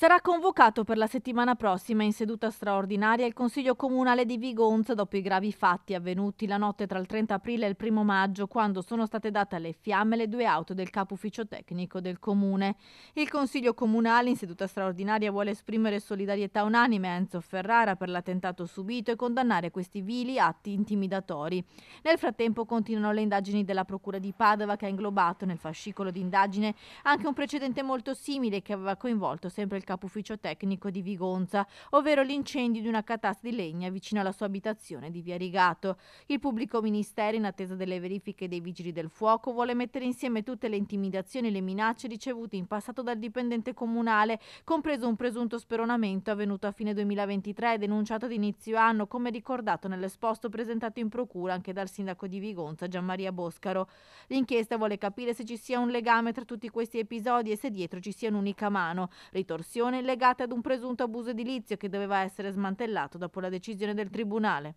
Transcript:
Sarà convocato per la settimana prossima in seduta straordinaria il Consiglio Comunale di Vigonza dopo i gravi fatti avvenuti la notte tra il 30 aprile e il 1 maggio quando sono state date alle fiamme le due auto del capo ufficio tecnico del Comune. Il Consiglio Comunale in seduta straordinaria vuole esprimere solidarietà unanime a Enzo Ferrara per l'attentato subito e condannare questi vili atti intimidatori. Nel frattempo continuano le indagini della Procura di Padova che ha inglobato nel fascicolo di indagine anche un precedente molto simile che aveva coinvolto sempre il capo ufficio tecnico di Vigonza, ovvero l'incendio di una catasta di legna vicino alla sua abitazione di Via Rigato. Il pubblico ministero, in attesa delle verifiche dei vigili del fuoco, vuole mettere insieme tutte le intimidazioni e le minacce ricevute in passato dal dipendente comunale, compreso un presunto speronamento avvenuto a fine 2023 e denunciato ad inizio anno, come ricordato nell'esposto presentato in procura anche dal sindaco di Vigonza Gianmaria Boscaro. L'inchiesta vuole capire se ci sia un legame tra tutti questi episodi e se dietro ci sia un'unica mano, ritorsione questione legate ad un presunto abuso edilizio che doveva essere smantellato dopo la decisione del Tribunale.